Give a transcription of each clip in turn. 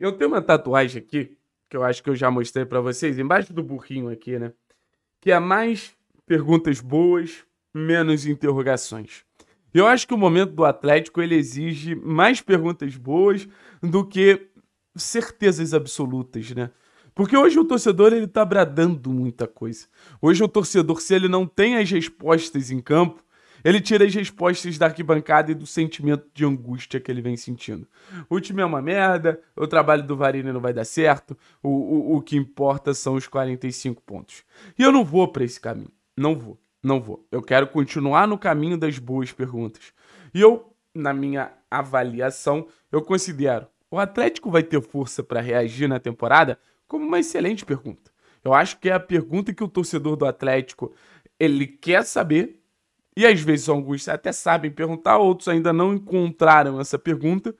Eu tenho uma tatuagem aqui, que eu acho que eu já mostrei para vocês, embaixo do burrinho aqui, né? Que é mais perguntas boas, menos interrogações. Eu acho que o momento do Atlético ele exige mais perguntas boas do que certezas absolutas, né? Porque hoje o torcedor ele tá bradando muita coisa. Hoje o torcedor, se ele não tem as respostas em campo, ele tira as respostas da arquibancada e do sentimento de angústia que ele vem sentindo. O time é uma merda, o trabalho do Varini não vai dar certo, o, o, o que importa são os 45 pontos. E eu não vou para esse caminho. Não vou, não vou. Eu quero continuar no caminho das boas perguntas. E eu, na minha avaliação, eu considero o Atlético vai ter força para reagir na temporada como uma excelente pergunta. Eu acho que é a pergunta que o torcedor do Atlético ele quer saber e às vezes alguns até sabem perguntar, outros ainda não encontraram essa pergunta,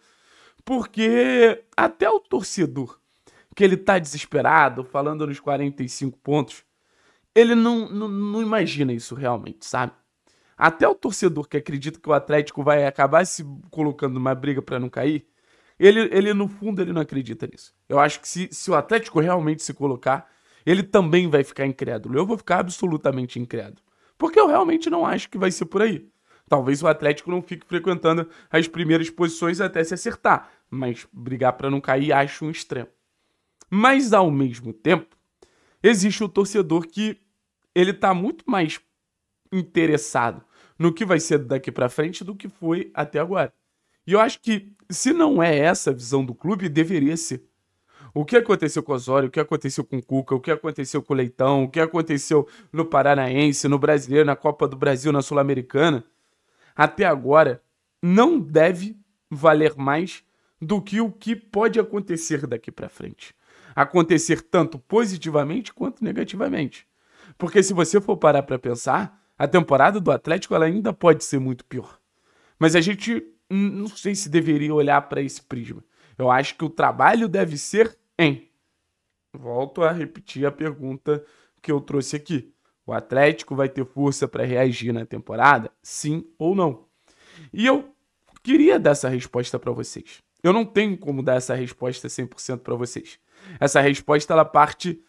porque até o torcedor que ele tá desesperado, falando nos 45 pontos, ele não, não, não imagina isso realmente, sabe? Até o torcedor que acredita que o Atlético vai acabar se colocando numa briga para não cair, ele, ele no fundo ele não acredita nisso. Eu acho que se, se o Atlético realmente se colocar, ele também vai ficar incrédulo. Eu vou ficar absolutamente incrédulo. Porque eu realmente não acho que vai ser por aí. Talvez o Atlético não fique frequentando as primeiras posições até se acertar, mas brigar para não cair acho um extremo. Mas ao mesmo tempo, existe o torcedor que ele tá muito mais interessado no que vai ser daqui para frente do que foi até agora. E eu acho que se não é essa a visão do clube, deveria ser. O que aconteceu com o Osório, o que aconteceu com o Cuca, o que aconteceu com o Leitão, o que aconteceu no Paranaense, no Brasileiro, na Copa do Brasil, na Sul-Americana, até agora não deve valer mais do que o que pode acontecer daqui para frente. Acontecer tanto positivamente quanto negativamente. Porque se você for parar para pensar, a temporada do Atlético ela ainda pode ser muito pior. Mas a gente não sei se deveria olhar para esse prisma. Eu acho que o trabalho deve ser Volto a repetir a pergunta que eu trouxe aqui. O Atlético vai ter força para reagir na temporada? Sim ou não? E eu queria dar essa resposta para vocês. Eu não tenho como dar essa resposta 100% para vocês. Essa resposta ela parte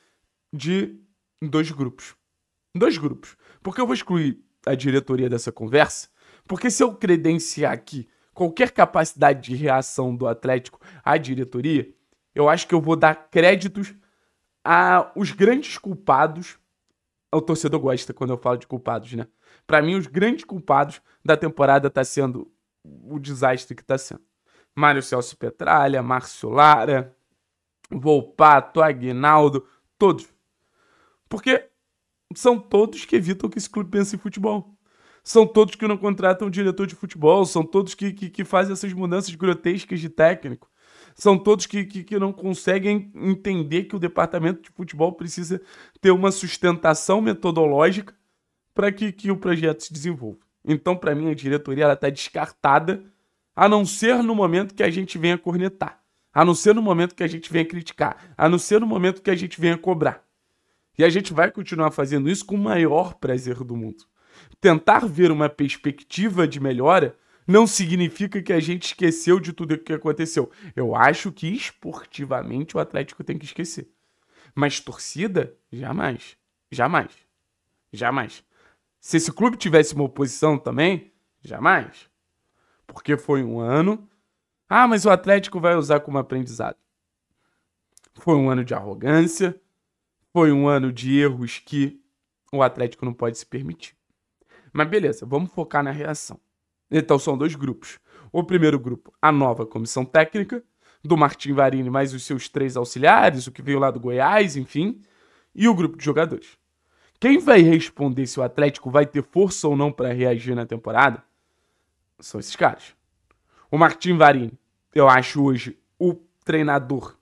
de dois grupos. Dois grupos. Porque eu vou excluir a diretoria dessa conversa, porque se eu credenciar aqui qualquer capacidade de reação do Atlético à diretoria, eu acho que eu vou dar créditos a os grandes culpados. O torcedor gosta quando eu falo de culpados, né? Para mim, os grandes culpados da temporada tá sendo o desastre que tá sendo. Mário Celso Petralha, Márcio Lara, Volpato, Aguinaldo, todos. Porque são todos que evitam que esse clube pense em futebol. São todos que não contratam um diretor de futebol, são todos que, que, que fazem essas mudanças grotescas de técnico são todos que, que, que não conseguem entender que o departamento de futebol precisa ter uma sustentação metodológica para que, que o projeto se desenvolva. Então, para mim, a diretoria está descartada, a não ser no momento que a gente venha cornetar, a não ser no momento que a gente venha criticar, a não ser no momento que a gente venha cobrar. E a gente vai continuar fazendo isso com o maior prazer do mundo. Tentar ver uma perspectiva de melhora não significa que a gente esqueceu de tudo o que aconteceu. Eu acho que esportivamente o Atlético tem que esquecer. Mas torcida, jamais. Jamais. Jamais. Se esse clube tivesse uma oposição também, jamais. Porque foi um ano. Ah, mas o Atlético vai usar como aprendizado. Foi um ano de arrogância. Foi um ano de erros que o Atlético não pode se permitir. Mas beleza, vamos focar na reação. Então são dois grupos. O primeiro grupo, a nova comissão técnica, do Martim Varini, mais os seus três auxiliares, o que veio lá do Goiás, enfim, e o grupo de jogadores. Quem vai responder se o Atlético vai ter força ou não para reagir na temporada são esses caras. O Martim Varini, eu acho hoje o treinador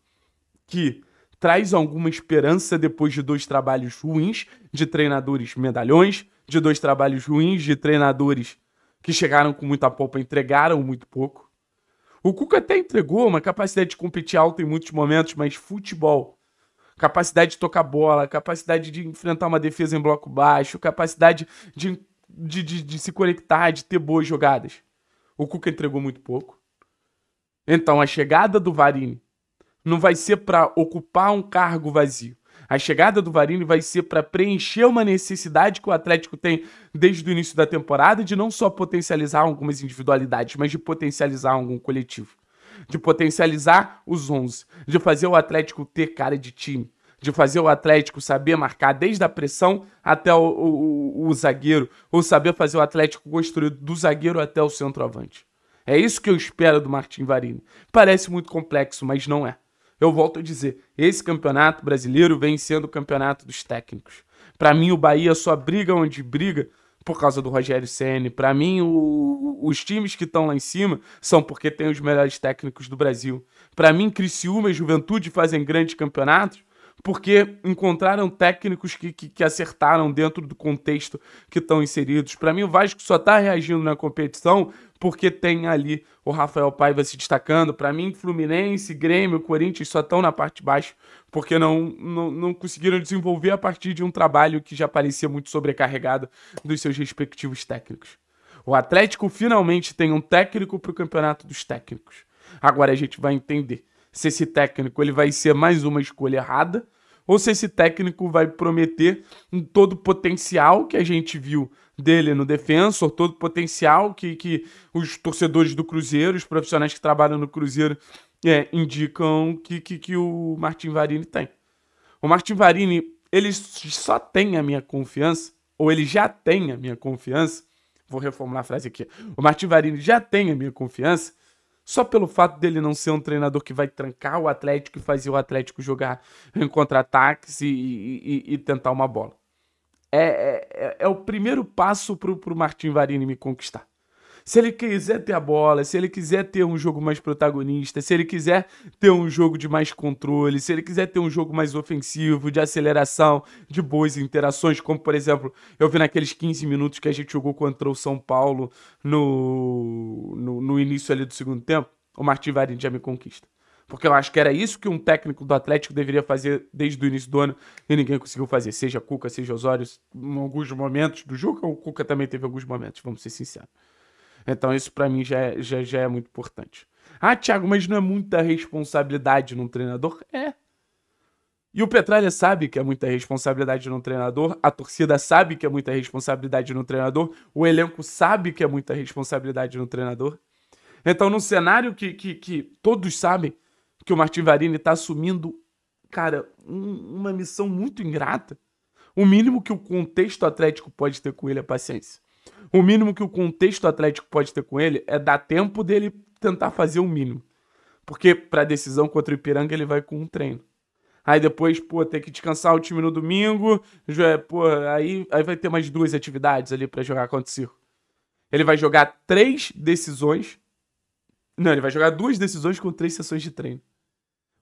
que traz alguma esperança depois de dois trabalhos ruins de treinadores medalhões, de dois trabalhos ruins de treinadores que chegaram com muita polpa entregaram muito pouco. O Cuca até entregou uma capacidade de competir alta em muitos momentos, mas futebol, capacidade de tocar bola, capacidade de enfrentar uma defesa em bloco baixo, capacidade de, de, de, de se conectar, de ter boas jogadas. O Cuca entregou muito pouco. Então a chegada do Varini não vai ser para ocupar um cargo vazio. A chegada do Varini vai ser para preencher uma necessidade que o Atlético tem desde o início da temporada de não só potencializar algumas individualidades, mas de potencializar algum coletivo, de potencializar os 11, de fazer o Atlético ter cara de time de fazer o Atlético saber marcar desde a pressão até o, o, o, zagueiro, ou saber fazer o Atlético construir do zagueiro até o centroavante. É isso que eu espero do Martin Varini. Parece muito complexo, mas não é. Eu volto a dizer, esse campeonato brasileiro vem sendo o campeonato dos técnicos. Para mim, o Bahia só briga onde briga por causa do Rogério Ceni. Para mim, o, os times que estão lá em cima são porque tem os melhores técnicos do Brasil. Para mim, Criciúma e Juventude fazem grandes campeonatos porque encontraram técnicos que, que, que acertaram dentro do contexto que estão inseridos. Para mim, o Vasco só está reagindo na competição porque tem ali o Rafael Paiva se destacando. Para mim, Fluminense, Grêmio, Corinthians só estão na parte de baixo porque não, não, não conseguiram desenvolver a partir de um trabalho que já parecia muito sobrecarregado dos seus respectivos técnicos. O Atlético finalmente tem um técnico para o campeonato dos técnicos. Agora a gente vai entender se esse técnico ele vai ser mais uma escolha errada ou se esse técnico vai prometer todo o potencial que a gente viu dele no Defensor, todo o potencial que, que os torcedores do Cruzeiro, os profissionais que trabalham no Cruzeiro, é, indicam que, que, que o Martin Varini tem. O Martin Varini, ele só tem a minha confiança, ou ele já tem a minha confiança, vou reformular a frase aqui, o Martin Varini já tem a minha confiança, só pelo fato dele não ser um treinador que vai trancar o Atlético e fazer o Atlético jogar em contra-ataques e, e, e, tentar uma bola. É, é, é, é o primeiro passo para o Martin Varini me conquistar. Se ele quiser ter a bola, se ele quiser ter um jogo mais protagonista, se ele quiser ter um jogo de mais controle, se ele quiser ter um jogo mais ofensivo, de aceleração, de boas interações, como por exemplo, eu vi naqueles 15 minutos que a gente jogou contra o São Paulo no, no, no início ali do segundo tempo, o Martim Varinho já me conquista porque eu acho que era isso que um técnico do Atlético deveria fazer desde o início do ano e ninguém conseguiu fazer, seja Cuca, seja Osório, em alguns momentos do jogo o Cuca também teve alguns momentos, vamos ser sinceros. Então isso para mim já, é, já, já é muito importante. Ah, Thiago, mas não é muita responsabilidade num treinador? É. E o Petralha sabe que é muita responsabilidade num treinador, a torcida sabe que é muita responsabilidade no treinador, o elenco sabe que é muita responsabilidade no treinador. Então, num cenário que, que, que todos sabem que o Martin Varini está assumindo, cara, um, uma missão muito ingrata, o mínimo que o contexto atlético pode ter com ele é paciência. O mínimo que o contexto atlético pode ter com ele é dar tempo dele tentar fazer o mínimo. Porque para decisão contra o Ipiranga ele vai com um treino. Aí depois, pô, ter que descansar o time no domingo, é, pô, aí, aí vai ter mais duas atividades ali para jogar contra o Circo. Ele vai jogar três decisões. Não, ele vai jogar duas decisões com três sessões de treino.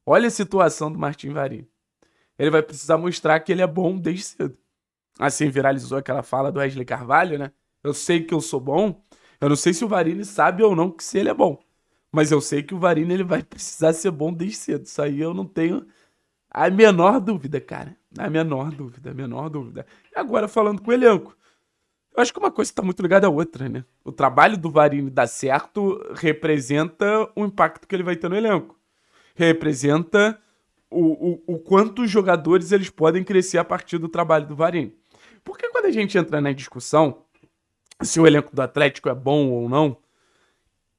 Olha a situação do Martin Varinho. Ele vai precisar mostrar que ele é bom desde cedo. Assim viralizou aquela fala do Wesley Carvalho, né? Eu sei que eu sou bom. Eu não sei se o Varini sabe ou não que se ele é bom. Mas eu sei que o Varini ele vai precisar ser bom desde cedo. Isso aí eu não tenho a menor dúvida, cara. A menor dúvida, a menor dúvida. E agora falando com o elenco. Eu acho que uma coisa está muito ligada à outra, né? O trabalho do Varini dar certo representa o impacto que ele vai ter no elenco. Representa o, o, o quanto os jogadores eles podem crescer a partir do trabalho do Varini. Porque quando a gente entra na discussão, se o elenco do Atlético é bom ou não,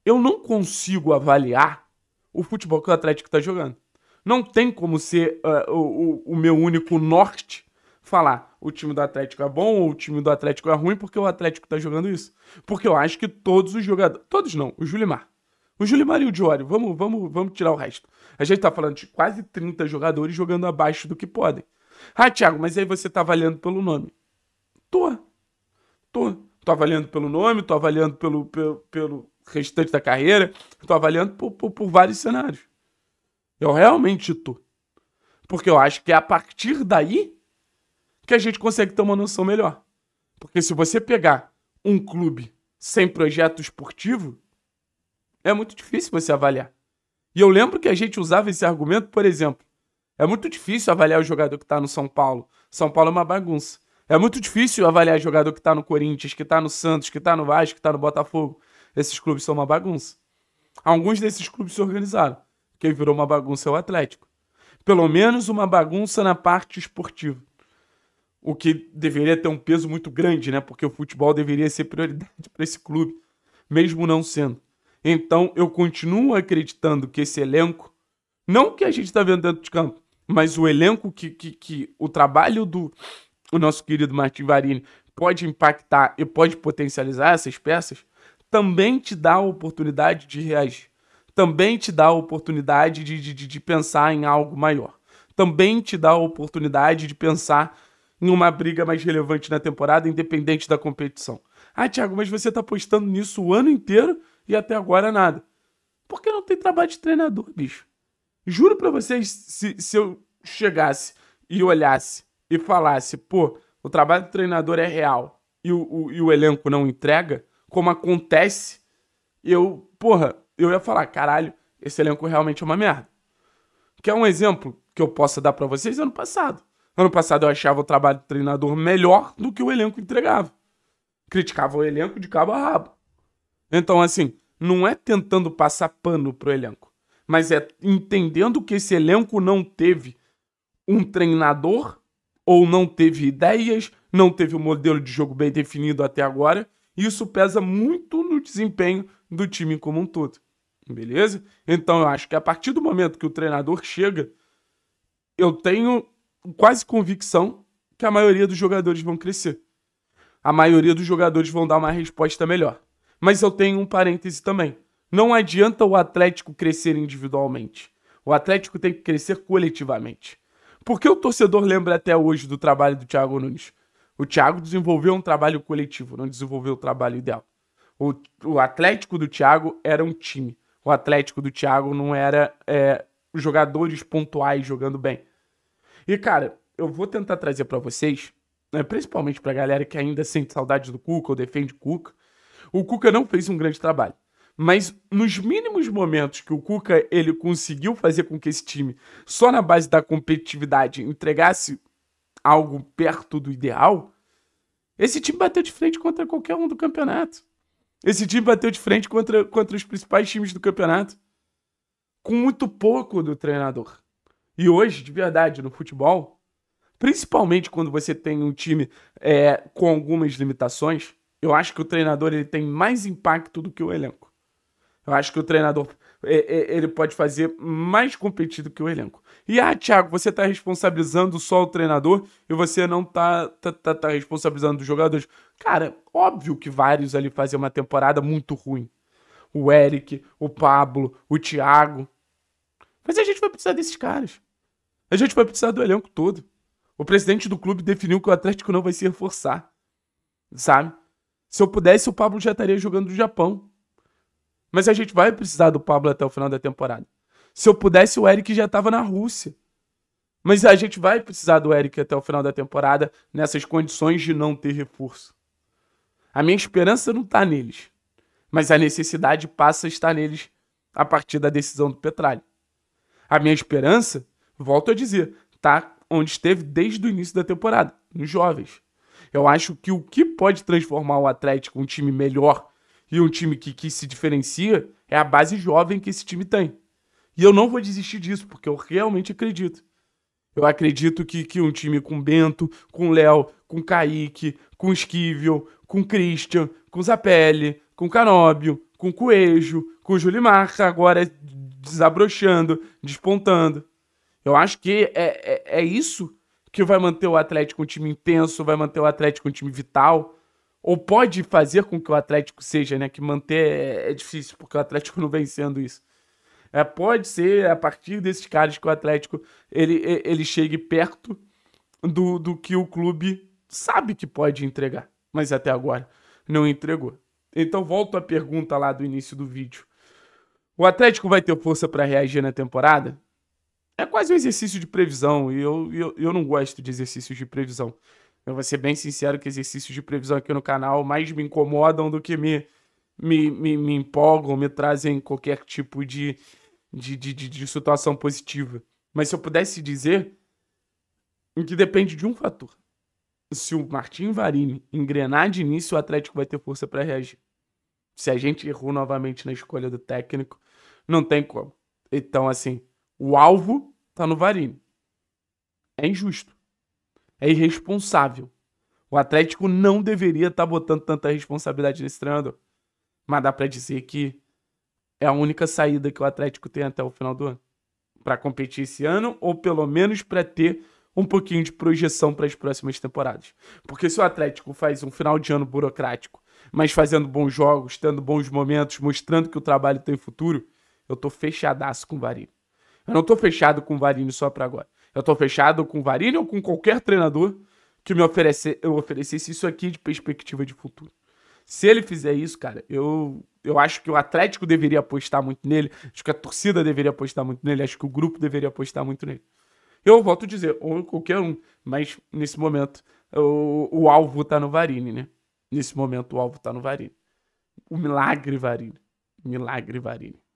eu não consigo avaliar o futebol que o Atlético está jogando. Não tem como ser uh, o, o, meu único norte falar o time do Atlético é bom ou o time do Atlético é ruim porque o Atlético está jogando isso. Porque eu acho que todos os jogadores. Todos não, o Julimar. O Julimar e o Diório, vamos, vamos, vamos tirar o resto. A gente está falando de quase 30 jogadores jogando abaixo do que podem. Ah, Thiago, mas aí você está avaliando pelo nome. Tô. Tô. Tô avaliando pelo nome, tô avaliando pelo, pelo, pelo restante da carreira, tô avaliando por, por, por vários cenários. Eu realmente tô. Porque eu acho que é a partir daí que a gente consegue ter uma noção melhor. Porque se você pegar um clube sem projeto esportivo, é muito difícil você avaliar. E eu lembro que a gente usava esse argumento, por exemplo. É muito difícil avaliar o jogador que está no São Paulo. São Paulo é uma bagunça. É muito difícil avaliar jogador que tá no Corinthians, que tá no Santos, que tá no Vasco, que tá no Botafogo. Esses clubes são uma bagunça. Alguns desses clubes se organizaram. Quem virou uma bagunça é o Atlético. Pelo menos uma bagunça na parte esportiva. O que deveria ter um peso muito grande, né? Porque o futebol deveria ser prioridade para esse clube, mesmo não sendo. Então eu continuo acreditando que esse elenco, não o que a gente está vendo dentro de campo, mas o elenco que, que, que o trabalho do, o nosso querido Martin Varini pode impactar e pode potencializar essas peças, também te dá a oportunidade de reagir. Também te dá a oportunidade de, de, de pensar em algo maior. Também te dá a oportunidade de pensar em uma briga mais relevante na temporada, independente da competição. Ah, Thiago, mas você está apostando nisso o ano inteiro e até agora nada. Porque não tem trabalho de treinador, bicho. Juro para vocês, se, se eu chegasse e olhasse e falasse, pô, o trabalho do treinador é real e o, o, e o elenco não entrega, como acontece, eu, porra, eu ia falar, caralho, esse elenco realmente é uma merda. Que é um exemplo que eu possa dar para vocês ano passado. Ano passado eu achava o trabalho do treinador melhor do que o elenco entregava. Criticava o elenco de cabo a rabo. Então, assim, não é tentando passar pano pro elenco, mas é entendendo que esse elenco não teve um treinador ou não teve ideias, não teve um modelo de jogo bem definido até agora. isso pesa muito no desempenho do time como um todo. Beleza? Então eu acho que a partir do momento que o treinador chega, eu tenho quase convicção que a maioria dos jogadores vão crescer. A maioria dos jogadores vão dar uma resposta melhor. Mas eu tenho um parêntese também. Não adianta o Atlético crescer individualmente. O Atlético tem que crescer coletivamente. Por que o torcedor lembra até hoje do trabalho do Thiago Nunes? O Thiago desenvolveu um trabalho coletivo, não desenvolveu o trabalho ideal. O, o Atlético do Thiago era um time. O Atlético do Thiago não era é, jogadores pontuais jogando bem. E, cara, eu vou tentar trazer para vocês, né, principalmente pra galera que ainda sente saudade do Cuca ou defende Cuca. O Cuca não fez um grande trabalho mas nos mínimos momentos que o Cuca ele conseguiu fazer com que esse time, só na base da competitividade, entregasse algo perto do ideal, esse time bateu de frente contra qualquer um do campeonato. Esse time bateu de frente contra, contra os principais times do campeonato. Com muito pouco do treinador. E hoje, de verdade, no futebol, principalmente quando você tem um time é, com algumas limitações, eu acho que o treinador ele tem mais impacto do que o elenco. Eu acho que o treinador ele pode fazer mais competido que o elenco. E ah, Thiago, você está responsabilizando só o treinador e você não está tá, tá, tá responsabilizando os jogadores. Cara, óbvio que vários ali fazem uma temporada muito ruim. O Eric, o Pablo, o Thiago. Mas a gente vai precisar desses caras. A gente vai precisar do elenco todo. O presidente do clube definiu que o Atlético não vai se reforçar. Sabe? Se eu pudesse, o Pablo já estaria jogando no Japão. Mas a gente vai precisar do Pablo até o final da temporada. Se eu pudesse, o Eric já estava na Rússia. Mas a gente vai precisar do Eric até o final da temporada nessas condições de não ter reforço. A minha esperança não está neles, mas a necessidade passa a estar neles a partir da decisão do Petralha. A minha esperança, volto a dizer, está onde esteve desde o início da temporada, nos jovens. Eu acho que o que pode transformar o Atlético um time melhor e um time que, que se diferencia é a base jovem que esse time tem. E eu não vou desistir disso, porque eu realmente acredito. Eu acredito que, que um time com Bento, com Léo, com Kaique, com Esquivel, com Christian, com Zapelli, com Canóbio, com Coelho, com Julimar, agora é desabrochando, despontando. Eu acho que é, é, é isso que vai manter o Atlético um time intenso, vai manter o Atlético um time vital, ou pode fazer com que o Atlético seja, né? Que manter é, é difícil, porque o Atlético não vem sendo isso. É, pode ser é a partir desses caras que o Atlético ele, ele chegue perto do, do que o clube sabe que pode entregar, mas até agora não entregou. Então volto à pergunta lá do início do vídeo. O Atlético vai ter força para reagir na temporada? É quase um exercício de previsão e eu, eu, eu não gosto de exercícios de previsão. Eu vou ser bem sincero que exercícios de previsão aqui no canal mais me incomodam do que me, me, me, me empolgam, me trazem qualquer tipo de, de, de, de, de situação positiva. Mas se eu pudesse dizer, que depende de um fator. Se o Martim Varini engrenar de início, o Atlético vai ter força para reagir. Se a gente errou novamente na escolha do técnico, não tem como. Então, assim, o alvo tá no Varini. É injusto é irresponsável. O Atlético não deveria estar tá botando tanta responsabilidade nesse treinador. Mas dá para dizer que é a única saída que o Atlético tem até o final do ano para competir esse ano ou pelo menos para ter um pouquinho de projeção para as próximas temporadas. Porque se o Atlético faz um final de ano burocrático, mas fazendo bons jogos, tendo bons momentos, mostrando que o trabalho tem futuro, eu tô fechadaço com o Varini. Eu não tô fechado com o Varini só para agora. Eu tô fechado com o Varilho ou com qualquer treinador que me oferecer, eu oferecesse isso aqui de perspectiva de futuro. Se ele fizer isso, cara, eu, eu acho que o Atlético deveria apostar muito nele, acho que a torcida deveria apostar muito nele, acho que o grupo deveria apostar muito nele. Eu volto a dizer, ou qualquer um, mas nesse momento o, o alvo tá no Varini, né? Nesse momento o alvo tá no Varini. O milagre Varini. Milagre Varini.